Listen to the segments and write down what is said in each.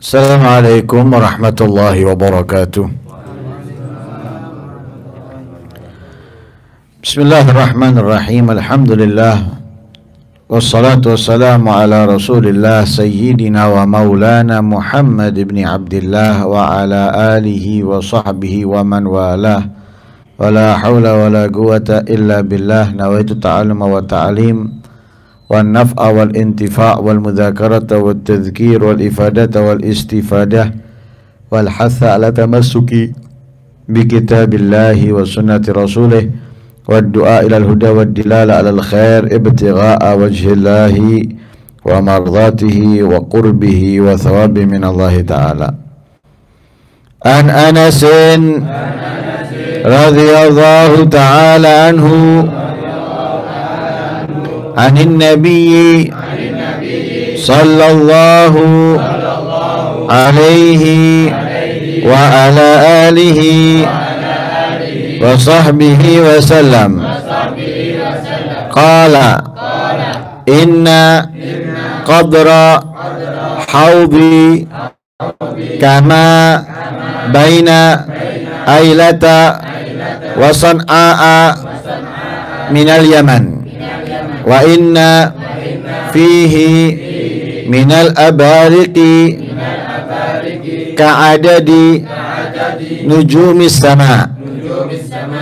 السلام عليكم ورحمة الله وبركاته بسم الله الرحمن الرحيم الحمد لله والصلاة والسلام على رسول الله سيدنا ومولانا محمد بن عبد الله وعلى آله وصحبه ومن والاه ولا حول ولا قوة إلا بالله نويت التعلم والتعليم والنفع والانتفاع والمذاكرة والتذكير والإفادة والاستفادة والحث على تمسك بكتاب الله وسنة رسوله والدعاء إلى الهدى والدلالة على الخير ابتغاء وجه الله ومرضاته وقربه وثواب من الله تعالى عن أنس رضي الله تعالى عنه عن النبي صلى الله عليه وعلى آله وصحبه وسلم قال إن قدر حوضي كما بين أيلة وصنعاء من اليمن wa inna fihi al abariki ka'adadi nujumis sama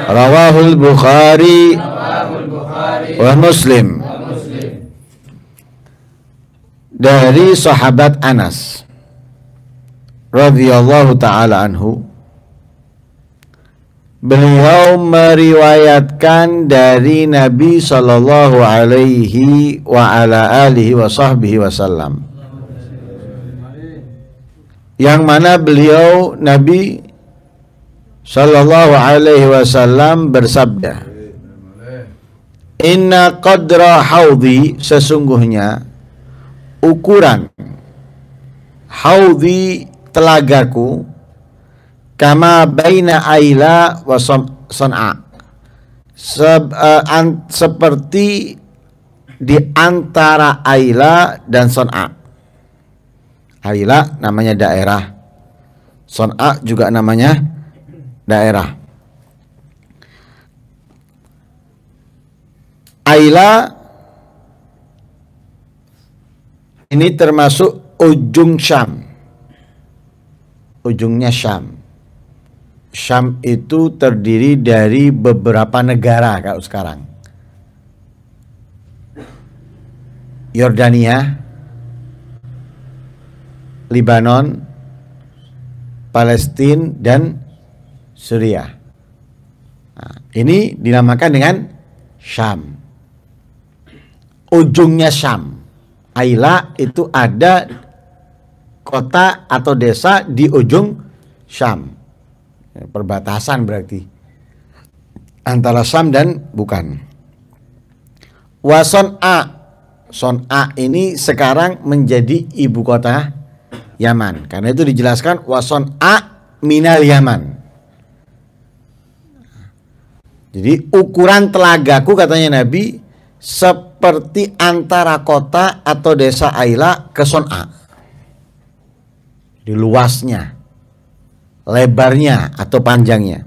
rawahul bukhari wa muslim dari sahabat Anas radhiyallahu taala anhu Beliau meriwayatkan dari Nabi Shallallahu Alaihi wa ala alihi wa sahbihi wasallam. Yang mana beliau Nabi Shallallahu Alaihi Wasallam bersabda, Inna qadra haudi sesungguhnya ukuran haudi telagaku kama baina Aila wa Son'a Seb, uh, an, seperti di antara Aila dan Son'a Aila namanya daerah Son'a juga namanya daerah Aila ini termasuk ujung Syam ujungnya Syam Syam itu terdiri dari beberapa negara kalau sekarang. Yordania, Lebanon, Palestina dan Suriah. Nah, ini dinamakan dengan Syam. Ujungnya Syam. Aila itu ada kota atau desa di ujung Syam. Ya, perbatasan berarti antara sam dan bukan wason a son a ini sekarang menjadi ibu kota Yaman karena itu dijelaskan wason a minal Yaman jadi ukuran telagaku katanya Nabi seperti antara kota atau desa Aila ke son a di luasnya lebarnya atau panjangnya.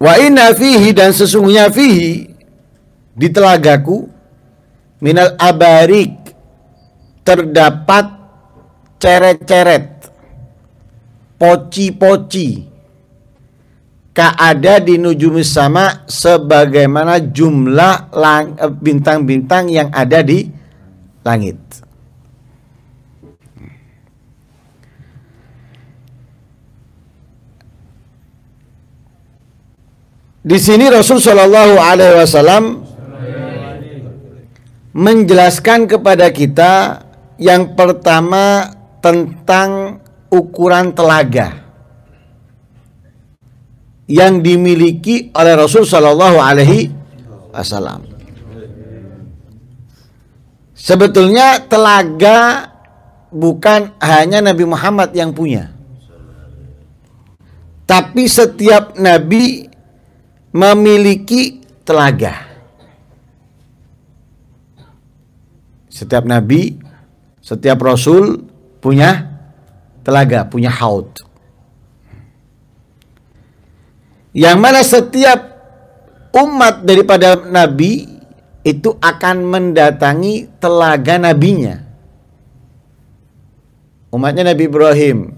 Wa inna fihi dan sesungguhnya fihi di telagaku minal abarik terdapat ceret-ceret poci-poci keada di nujumi sama sebagaimana jumlah eh, bintang-bintang yang ada di langit. Di sini Rasul Shallallahu Alaihi Wasallam menjelaskan kepada kita yang pertama tentang ukuran telaga yang dimiliki oleh Rasul Shallallahu Alaihi Wasallam. Sebetulnya telaga bukan hanya Nabi Muhammad yang punya. Tapi setiap nabi memiliki telaga. Setiap nabi, setiap rasul punya telaga, punya haut. Yang mana setiap umat daripada nabi itu akan mendatangi telaga nabinya. Umatnya Nabi Ibrahim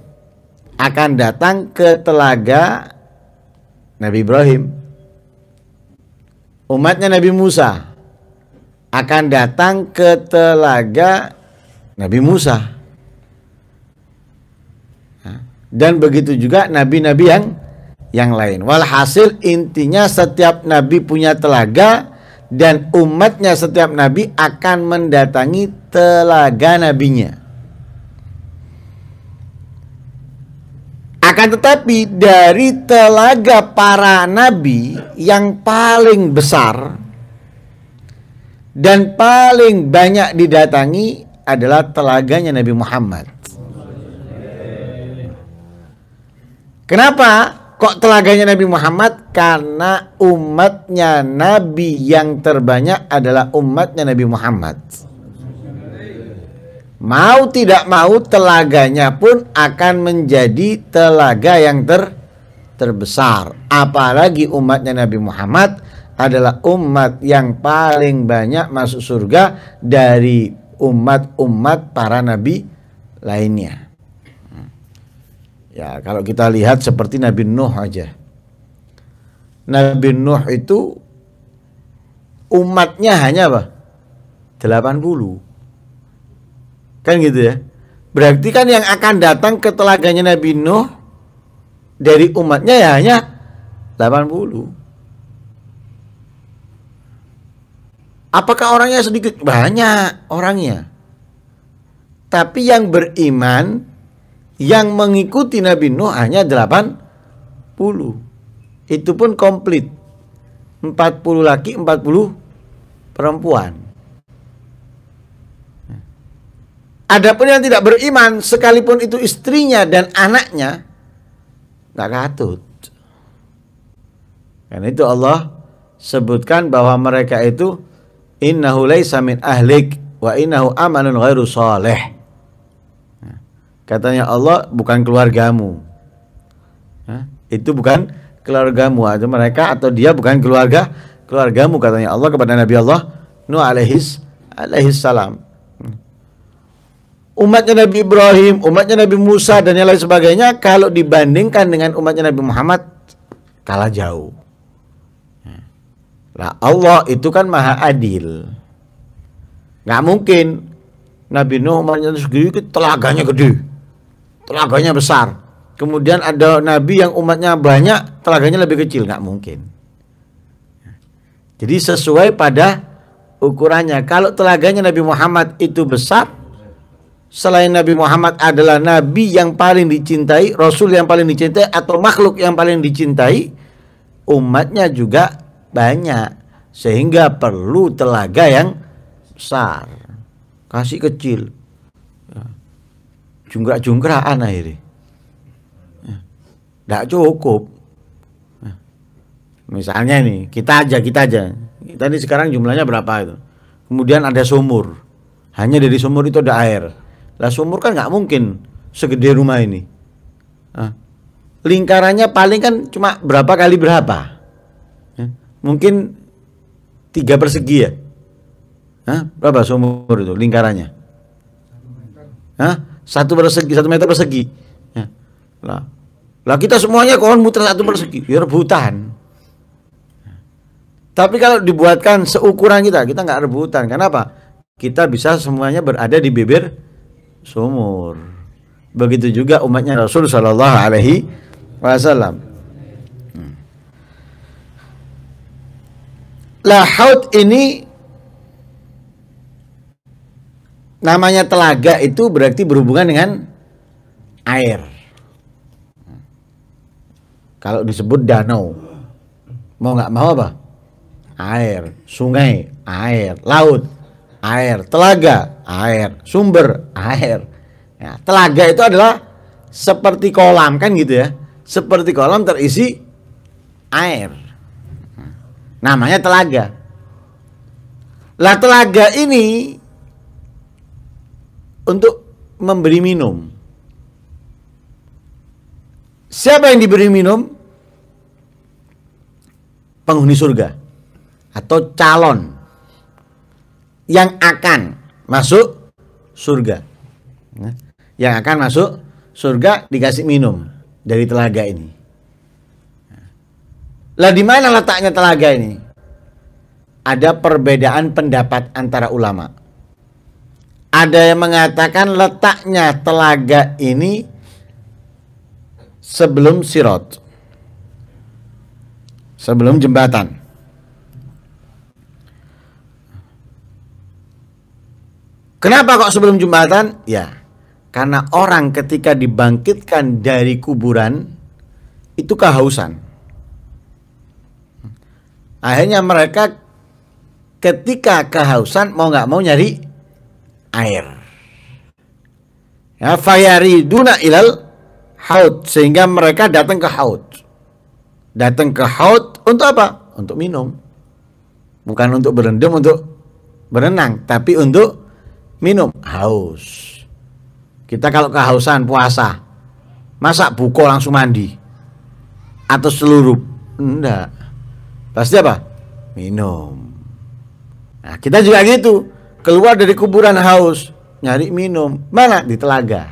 akan datang ke telaga Nabi Ibrahim umatnya Nabi Musa akan datang ke telaga Nabi Musa. Dan begitu juga nabi-nabi yang yang lain. Walhasil intinya setiap nabi punya telaga dan umatnya setiap nabi akan mendatangi telaga nabinya. Akan tetapi dari telaga para nabi yang paling besar dan paling banyak didatangi adalah telaganya Nabi Muhammad. Kenapa kok telaganya Nabi Muhammad? Karena umatnya Nabi yang terbanyak adalah umatnya Nabi Muhammad mau tidak mau telaganya pun akan menjadi telaga yang ter terbesar. Apalagi umatnya Nabi Muhammad adalah umat yang paling banyak masuk surga dari umat-umat para nabi lainnya. Ya, kalau kita lihat seperti Nabi Nuh aja. Nabi Nuh itu umatnya hanya apa? 80 Kan gitu ya. Berarti kan yang akan datang ke telaganya Nabi Nuh dari umatnya ya hanya 80. Apakah orangnya sedikit? Banyak orangnya. Tapi yang beriman yang mengikuti Nabi Nuh hanya 80. Itu pun komplit. 40 laki, 40 perempuan. Adapun yang tidak beriman, sekalipun itu istrinya dan anaknya, nggak katut. Karena itu Allah sebutkan bahwa mereka itu innahu laisa min ahlik wa innahu amalun ghairu salih. Nah, katanya Allah bukan keluargamu. Nah, itu bukan keluargamu atau mereka atau dia bukan keluarga keluargamu katanya Allah kepada Nabi Allah Nuh alaihis alaihis salam umatnya Nabi Ibrahim, umatnya Nabi Musa dan yang lain sebagainya kalau dibandingkan dengan umatnya Nabi Muhammad kalah jauh. Lah Allah itu kan maha adil. Nggak mungkin Nabi Nuh umatnya itu telaganya gede. Telaganya besar. Kemudian ada nabi yang umatnya banyak, telaganya lebih kecil, nggak mungkin. Jadi sesuai pada ukurannya. Kalau telaganya Nabi Muhammad itu besar, selain Nabi Muhammad adalah nabi yang paling dicintai, rasul yang paling dicintai atau makhluk yang paling dicintai, umatnya juga banyak sehingga perlu telaga yang besar. Kasih kecil. Ya. Jungkrak-jungkrakan akhirnya. Tidak ya. cukup. Ya. Misalnya ini kita aja, kita aja. Kita ini sekarang jumlahnya berapa itu? Kemudian ada sumur. Hanya dari sumur itu ada air lah sumur kan nggak mungkin segede rumah ini. Nah, lingkarannya paling kan cuma berapa kali berapa? Ya, mungkin tiga persegi ya. Hah? Berapa sumur itu lingkarannya? Hah? Satu persegi, satu meter persegi. Ya. Lah, lah kita semuanya kawan muter satu persegi, biar ya, rebutan. Tapi kalau dibuatkan seukuran kita, kita nggak rebutan. Kenapa? Kita bisa semuanya berada di bibir sumur. Begitu juga umatnya Rasul Shallallahu Alaihi Wasallam. Hmm. Lahaut ini namanya telaga itu berarti berhubungan dengan air. Kalau disebut danau, mau nggak mau apa? Air, sungai, air, laut air, telaga air, sumber air. Ya, telaga itu adalah seperti kolam kan gitu ya, seperti kolam terisi air. Namanya telaga. Lah telaga ini untuk memberi minum. Siapa yang diberi minum? Penghuni surga atau calon yang akan masuk surga. Ya. yang akan masuk surga dikasih minum dari telaga ini. Lah di mana letaknya telaga ini? Ada perbedaan pendapat antara ulama. Ada yang mengatakan letaknya telaga ini sebelum sirot. Sebelum jembatan. Kenapa kok sebelum jembatan? Ya, karena orang ketika dibangkitkan dari kuburan itu kehausan. Akhirnya mereka ketika kehausan mau nggak mau nyari air. Ya, fayari duna ilal haut sehingga mereka datang ke haut. Datang ke haut untuk apa? Untuk minum. Bukan untuk berendam, untuk berenang, tapi untuk minum haus. Kita kalau kehausan puasa, masa buko langsung mandi atau seluruh enggak. Pasti apa? Minum. Nah, kita juga gitu. Keluar dari kuburan haus, nyari minum. Mana? Di telaga.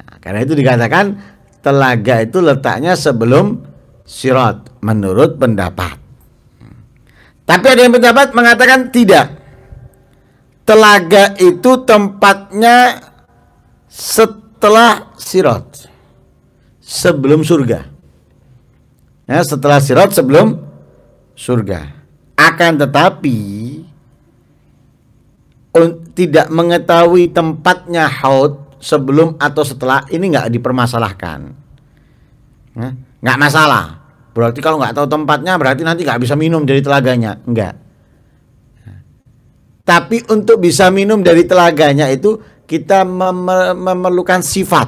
Nah, karena itu dikatakan telaga itu letaknya sebelum sirat menurut pendapat. Hmm. Tapi ada yang pendapat mengatakan tidak telaga itu tempatnya setelah sirot sebelum surga ya, setelah sirot sebelum surga akan tetapi tidak mengetahui tempatnya haud sebelum atau setelah ini nggak dipermasalahkan ya, nggak masalah berarti kalau nggak tahu tempatnya berarti nanti nggak bisa minum dari telaganya nggak tapi untuk bisa minum dari telaganya itu kita memerlukan sifat.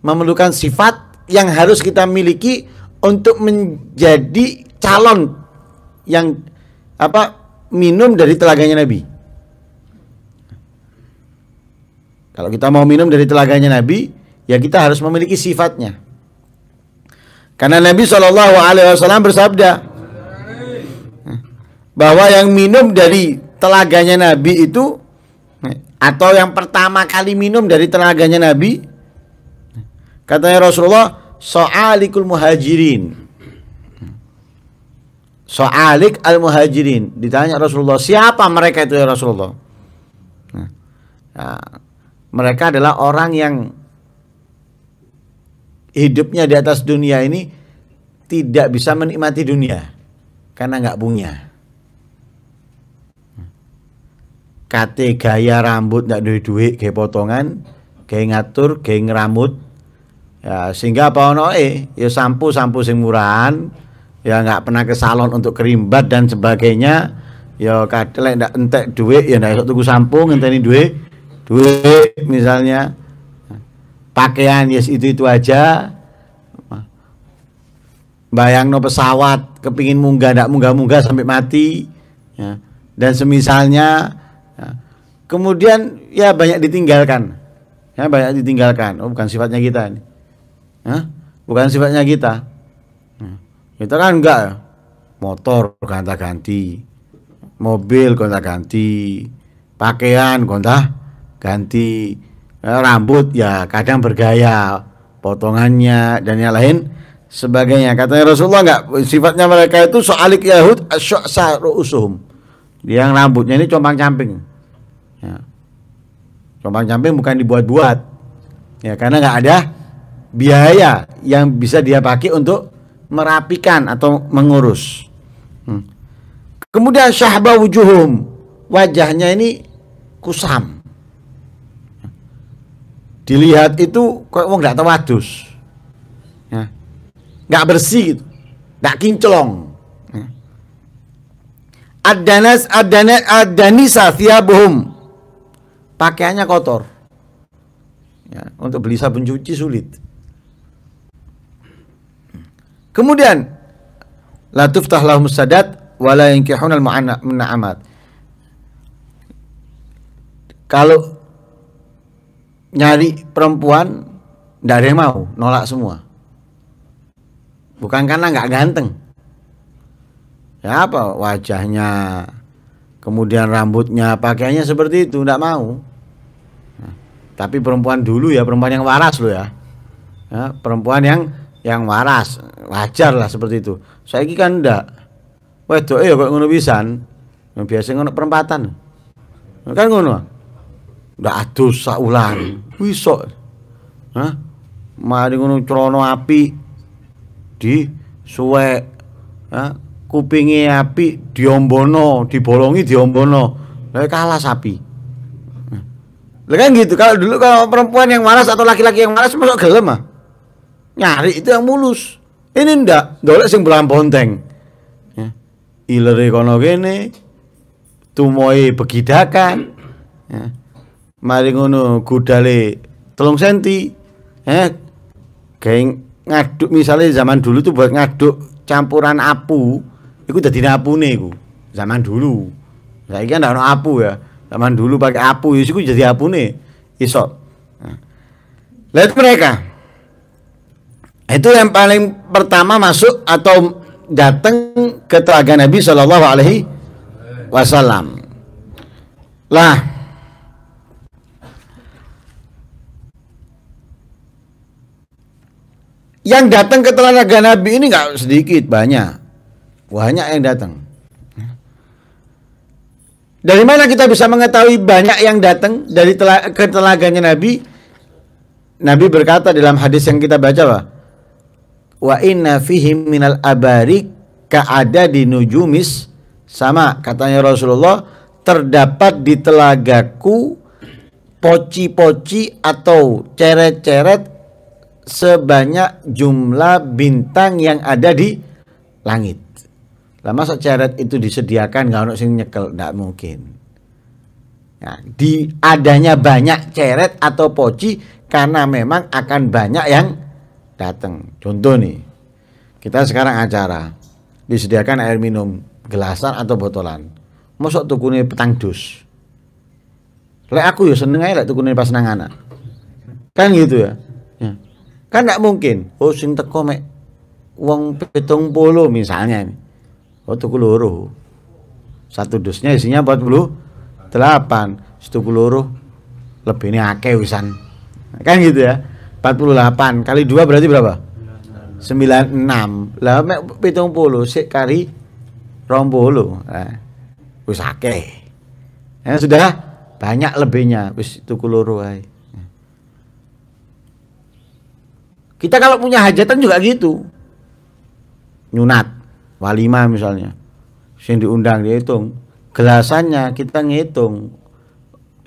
Memerlukan sifat yang harus kita miliki untuk menjadi calon yang apa minum dari telaganya Nabi. Kalau kita mau minum dari telaganya Nabi, ya kita harus memiliki sifatnya. Karena Nabi Shallallahu Alaihi bersabda bahwa yang minum dari telaganya Nabi itu atau yang pertama kali minum dari telaganya Nabi katanya Rasulullah so'alikul muhajirin so'alik al muhajirin ditanya Rasulullah siapa mereka itu ya Rasulullah nah, nah, mereka adalah orang yang hidupnya di atas dunia ini tidak bisa menikmati dunia karena nggak punya kate gaya rambut ndak duwe duit gaya potongan gaya ngatur gaya ngeramut ya sehingga apa ono eh ya sampo sampo sing murahan ya nggak pernah ke salon untuk kerimbat dan sebagainya ya kadang lek ndak entek duit ya ndak tuku sampo ngenteni duit duit misalnya pakaian yes itu itu aja bayang no pesawat kepingin munggah ndak munggah munggah sampai mati ya. dan semisalnya kemudian ya banyak ditinggalkan ya banyak ditinggalkan oh bukan sifatnya kita ini ya bukan sifatnya kita ya, kita kan enggak motor gonta ganti mobil gonta ganti pakaian gonta ganti ya, rambut ya kadang bergaya potongannya dan yang lain sebagainya katanya Rasulullah enggak sifatnya mereka itu soalik Yahud asyaksa ruusuhum yang rambutnya ini compang camping Ya. Compang camping bukan dibuat-buat, ya karena nggak ada biaya yang bisa dia pakai untuk merapikan atau mengurus. Hmm. Kemudian syahba wujuhum wajahnya ini kusam. Dilihat itu kok nggak tawadus, ya. nggak bersih gitu, nggak kinclong. Adanas ya. adanas adanisa pakaiannya kotor. Ya, untuk beli sabun cuci sulit. Kemudian la tuftah lahumus sadat wa la al mu'annamat. Kalau nyari perempuan tidak ada yang mau, nolak semua. Bukan karena nggak ganteng. Ya apa wajahnya, kemudian rambutnya, pakaiannya seperti itu, tidak mau. Nah, tapi perempuan dulu ya, perempuan yang waras loh ya. ya perempuan yang yang waras, wajar lah seperti itu. Saya kan ndak. Wedok e ya kok ngono pisan. Yang biasa ngono perempatan. Ya, kan ngono. Ndak aduh saulan. wisok, sok. Hah? Mari ngono celana api di suwek. Hah? kupingnya api diombono, dibolongi diombono. lalu kalah sapi. lalu kan gitu. Kalau dulu kalau perempuan yang malas atau laki-laki yang malas masuk gelem ah. Nyari itu yang mulus. Ini ndak, dolek sing belam ponteng. Ya. Ilere kono gini tumoi begidakan. Ya. Mari ngono gudale telung senti. Ya. Geng ngaduk misalnya zaman dulu tuh buat ngaduk campuran apu iku apu nih ku. Zaman dulu. Saiki kan ada apu ya. Zaman dulu pakai apu ya aku jadi nih. Iso. Nah. Lihat mereka. Itu yang paling pertama masuk atau datang ke telaga Nabi Shallallahu Alaihi Wasallam. Lah, yang datang ke telaga Nabi ini nggak sedikit banyak. Banyak yang datang. Dari mana kita bisa mengetahui banyak yang datang dari ketelaganya Nabi? Nabi berkata dalam hadis yang kita baca, Pak, wa inna fihim minal abari kaada di nujumis sama katanya Rasulullah terdapat di telagaku poci-poci atau ceret-ceret sebanyak jumlah bintang yang ada di langit. Lah masa ceret itu disediakan nggak ono sing nyekel nggak mungkin. Nah, di adanya banyak ceret atau poci karena memang akan banyak yang datang. Contoh nih, kita sekarang acara disediakan air minum gelasan atau botolan. Masuk tukune petang dus. Le aku ya seneng aja lek tukune pas nang anak. Kan gitu ya. ya. Kan nggak mungkin. Oh sing teko mek wong pitung polo misalnya. Nih Oh tuku Satu dusnya isinya 48. Setuku loro lebih ini akeh wisan. Kan gitu ya. 48 kali dua berarti berapa? 96. Lah mek 70 sik kali 20. Nah, eh, wis akeh. Ya sudah banyak lebihnya wis tuku loro Kita kalau punya hajatan juga gitu. Nyunat walimah misalnya sing diundang dihitung gelasannya kita ngitung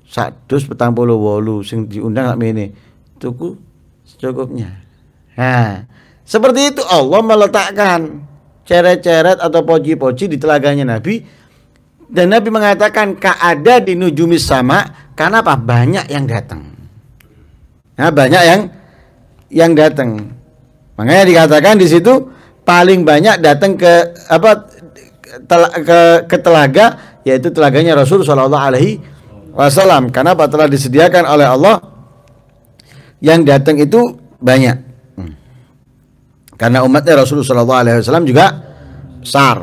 sadus petang puluh wolu sing diundang sak ini cukup secukupnya nah seperti itu Allah meletakkan ceret-ceret atau poji-poji di telaganya Nabi dan Nabi mengatakan keada di nujumis sama karena apa banyak yang datang nah banyak yang yang datang makanya dikatakan di situ paling banyak datang ke apa tel, ke, ke telaga yaitu telaganya Rasul Shallallahu Alaihi Wasallam karena apa telah disediakan oleh Allah yang datang itu banyak karena umatnya Rasul Shallallahu Alaihi Wasallam juga besar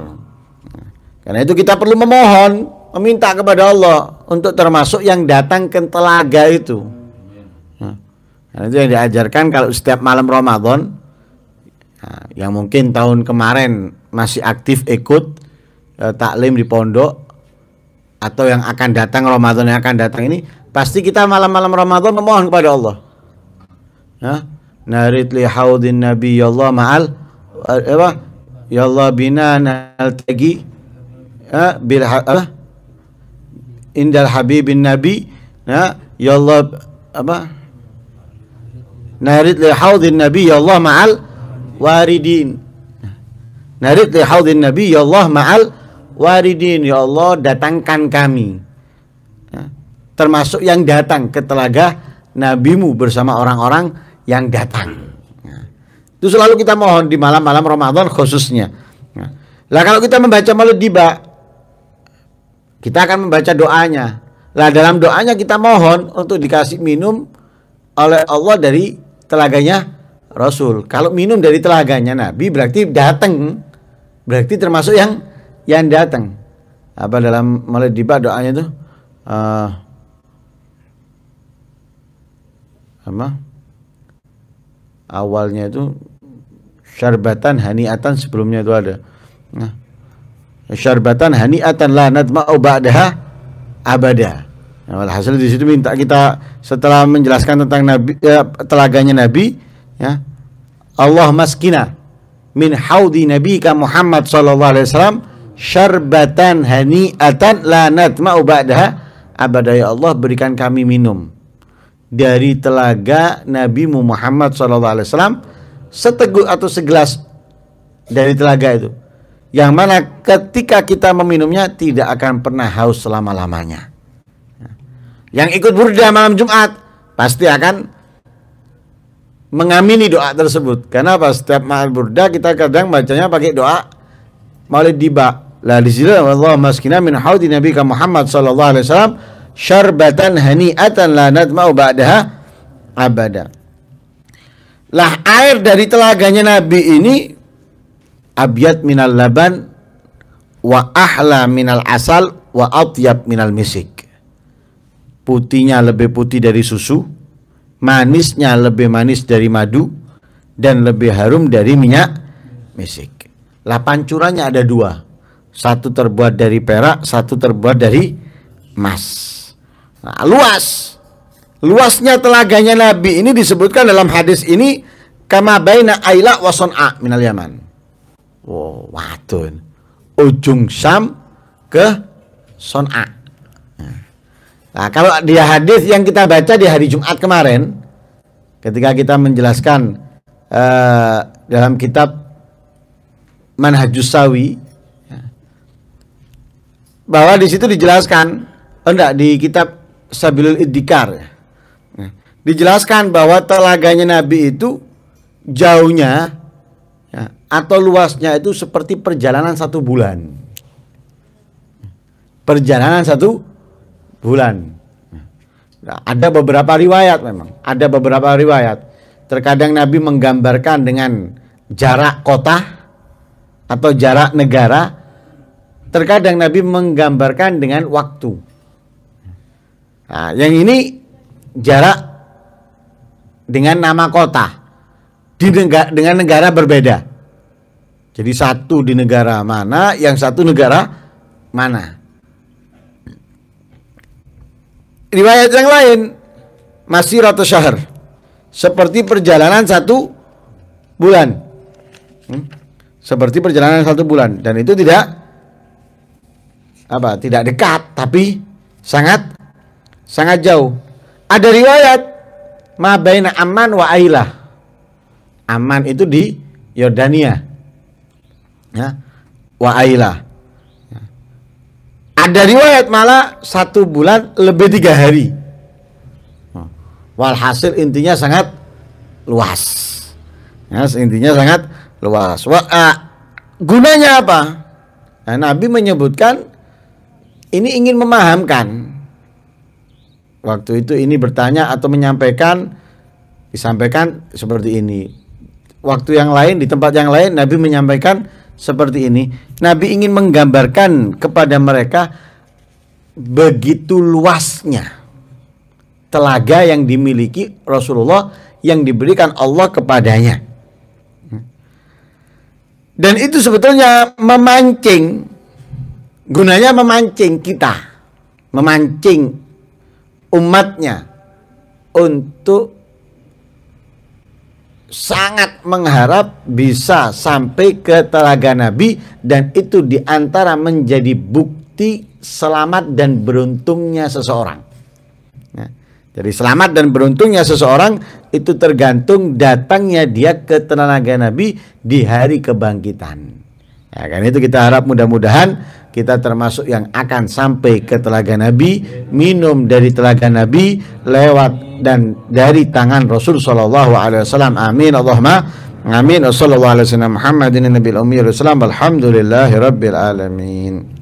karena itu kita perlu memohon meminta kepada Allah untuk termasuk yang datang ke telaga itu nah, itu yang diajarkan kalau setiap malam Ramadan Nah, yang mungkin tahun kemarin masih aktif ikut e, taklim di pondok atau yang akan datang Ramadan yang akan datang ini pasti kita malam-malam Ramadan memohon kepada Allah. Ya. Narit li haudin nabi ya Allah ma'al eh, apa? Ya Allah bina naltagi ya, bil apa? Indal habibin nabi ya, ya Allah apa? Narit li haudin nabi ya Allah ma'al waridin. Narid li haudin Nabi ya Allah ma'al waridin ya Allah datangkan kami. Ya. Termasuk yang datang ke telaga nabimu bersama orang-orang yang datang. Ya. Itu selalu kita mohon di malam-malam Ramadan khususnya. Ya. Lah kalau kita membaca malam diba kita akan membaca doanya. Lah dalam doanya kita mohon untuk dikasih minum oleh Allah dari telaganya Rasul. Kalau minum dari telaganya Nabi berarti datang. Berarti termasuk yang yang datang. Apa dalam malah dibah doanya itu Uh, apa? Awalnya itu syarbatan haniatan sebelumnya itu ada. Nah, syarbatan haniatan la nadma'u ba'daha abada. Nah, hasil di situ minta kita setelah menjelaskan tentang nabi eh, telaganya nabi ya Allah maskina min haudi nabika Muhammad sallallahu alaihi wasallam syarbatan hani'atan la natma'u ba'daha abada ya Allah berikan kami minum dari telaga Nabi Muhammad sallallahu alaihi wasallam seteguk atau segelas dari telaga itu yang mana ketika kita meminumnya tidak akan pernah haus selama-lamanya ya. yang ikut burda malam Jumat pasti akan mengamini doa tersebut. Karena apa? Setiap mahal burda kita kadang bacanya pakai doa maulid diba. Lah di sini Allah maskina min haudi Nabi Muhammad sallallahu alaihi wasallam syarbatan hani'atan la nadma'u ba'daha abada. Lah air dari telaganya Nabi ini abyad minal laban wa ahla minal asal wa atyab minal misik. Putihnya lebih putih dari susu, manisnya lebih manis dari madu dan lebih harum dari minyak misik. Lapan curahnya ada dua. Satu terbuat dari perak, satu terbuat dari emas. Nah, luas. Luasnya telaganya Nabi ini disebutkan dalam hadis ini kama baina Aila wa min minal Yaman. Wow, watun. Ujung Syam ke Son'a. Nah, kalau dia hadis yang kita baca di hari Jumat kemarin, ketika kita menjelaskan uh, dalam kitab Manhajus Sawi, ya, bahwa di situ dijelaskan, oh enggak di kitab Sabilul Idikar, ya. nah, dijelaskan bahwa telaganya Nabi itu jauhnya ya, atau luasnya itu seperti perjalanan satu bulan. Perjalanan satu bulan. Nah, ada beberapa riwayat memang, ada beberapa riwayat. Terkadang Nabi menggambarkan dengan jarak kota atau jarak negara. Terkadang Nabi menggambarkan dengan waktu. Nah, yang ini jarak dengan nama kota di negara, dengan negara berbeda. Jadi satu di negara mana, yang satu negara mana. riwayat yang lain masih rata syahr seperti perjalanan satu bulan hmm? seperti perjalanan satu bulan dan itu tidak apa tidak dekat tapi sangat sangat jauh ada riwayat ma aman wa ailah aman itu di Yordania ya wa ailah ada riwayat malah satu bulan lebih tiga hari. Oh. Walhasil intinya sangat luas. Ya, intinya sangat luas. Wah, uh, gunanya apa? Nah, Nabi menyebutkan ini ingin memahamkan. Waktu itu ini bertanya atau menyampaikan disampaikan seperti ini. Waktu yang lain di tempat yang lain Nabi menyampaikan seperti ini. Nabi ingin menggambarkan kepada mereka begitu luasnya telaga yang dimiliki Rasulullah yang diberikan Allah kepadanya. Dan itu sebetulnya memancing gunanya memancing kita, memancing umatnya untuk sangat mengharap bisa sampai ke telaga Nabi dan itu diantara menjadi bukti selamat dan beruntungnya seseorang. Nah, jadi selamat dan beruntungnya seseorang itu tergantung datangnya dia ke telaga Nabi di hari kebangkitan. Ya, kan itu kita harap mudah-mudahan kita termasuk yang akan sampai ke telaga Nabi, minum dari telaga Nabi lewat dan dari tangan Rasul Shallallahu alaihi wasallam. Amin Allahumma amin. Wassallallahu alaihi wasallam Muhammadin nabiyil ummi Alhamdulillahirabbil Alhamdulillahirobbilalamin